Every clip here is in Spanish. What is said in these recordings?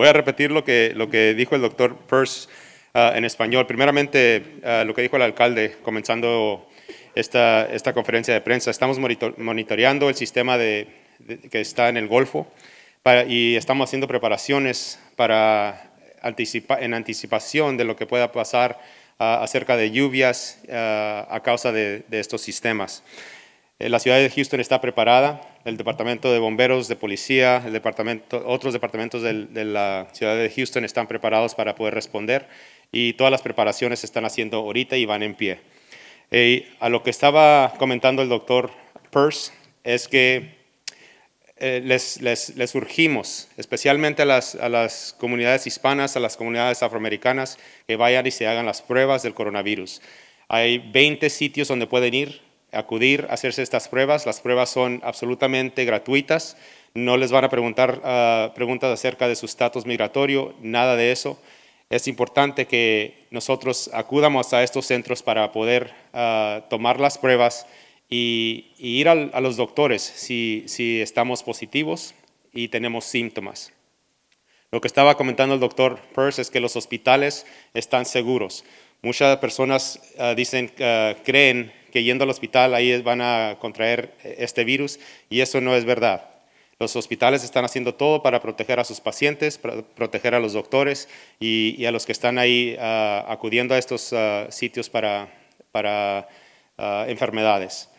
Voy a repetir lo que, lo que dijo el doctor Peirce ah, en español. Primeramente, ah, lo que dijo el alcalde comenzando esta, esta conferencia de prensa. Estamos monitoreando el sistema de, que está en el Golfo y estamos haciendo preparaciones para anticipar en anticipación de lo que pueda pasar ah, acerca de lluvias a causa de, de estos sistemas. Eh, la ciudad de Houston está preparada, el departamento de bomberos, de policía, el departamento, otros departamentos de la ciudad de Houston están preparados para poder responder y todas las preparaciones se están haciendo ahorita y van en pie. Eh, a lo que estaba comentando el doctor Peirce es que eh, les, urgimos, especialmente a las, a las comunidades hispanas, a las comunidades afroamericanas, que vayan y se hagan las pruebas del coronavirus. Hay 20 sitios donde pueden ir, acudir a hacerse estas pruebas. Las pruebas son absolutamente gratuitas, no les van a preguntar ah, preguntas acerca de su estatus migratorio, nada de eso. Es importante que nosotros acudamos a estos centros para poder ah, tomar las pruebas y, ir a, los doctores si, estamos positivos y tenemos síntomas. Lo que estaba comentando el doctor Peirce es que los hospitales están seguros. Muchas personas ah, dicen, creen que yendo al hospital ahí van a contraer este virus y eso no es verdad. Los hospitales están haciendo todo para proteger a sus pacientes, para proteger a los doctores y, a los que están ahí ah, acudiendo a estos ah, sitios para, ah, enfermedades.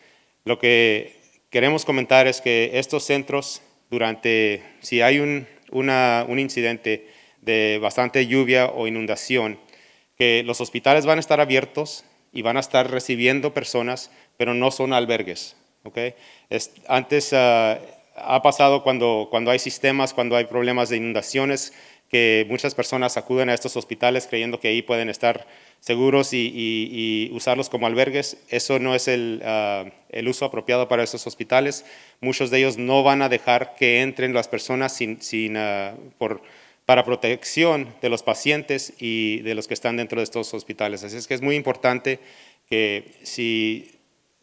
Lo que queremos comentar es que estos centros, durante, si hay un, un incidente de bastante lluvia o inundación, que los hospitales van a estar abiertos, y van a estar recibiendo personas, pero no son albergues. ¿okay? antes ah, ha pasado cuando, cuando hay sistemas, cuando hay problemas de inundaciones, que muchas personas acuden a estos hospitales creyendo que ahí pueden estar seguros y, usarlos como albergues. Eso no es ah, el, uso apropiado para esos hospitales. Muchos de ellos no van a dejar que entren las personas sin, sin ah, por para protección de los pacientes y de los que están dentro de estos hospitales. Así es que es muy importante que, si,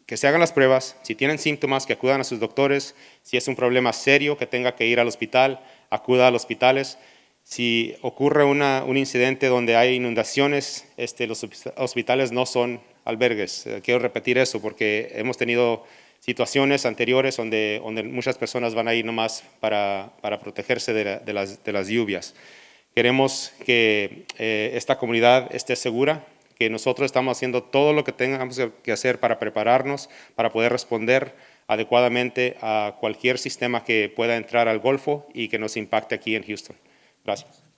que se hagan las pruebas, si tienen síntomas, que acudan a sus doctores, si es un problema serio que tenga que ir al hospital, acuda a los hospitales. Si ocurre una, un incidente donde hay inundaciones, este, los hospitales no son albergues. Eh, quiero repetir eso porque hemos tenido situaciones anteriores donde, muchas personas van a ir nomás para, para protegerse de, las, de, las, lluvias. Queremos que eh, esta comunidad esté segura, que nosotros estamos haciendo todo lo que tengamos que hacer para prepararnos, para poder responder adecuadamente a cualquier sistema que pueda entrar al Golfo y que nos impacte aquí en Houston. Gracias.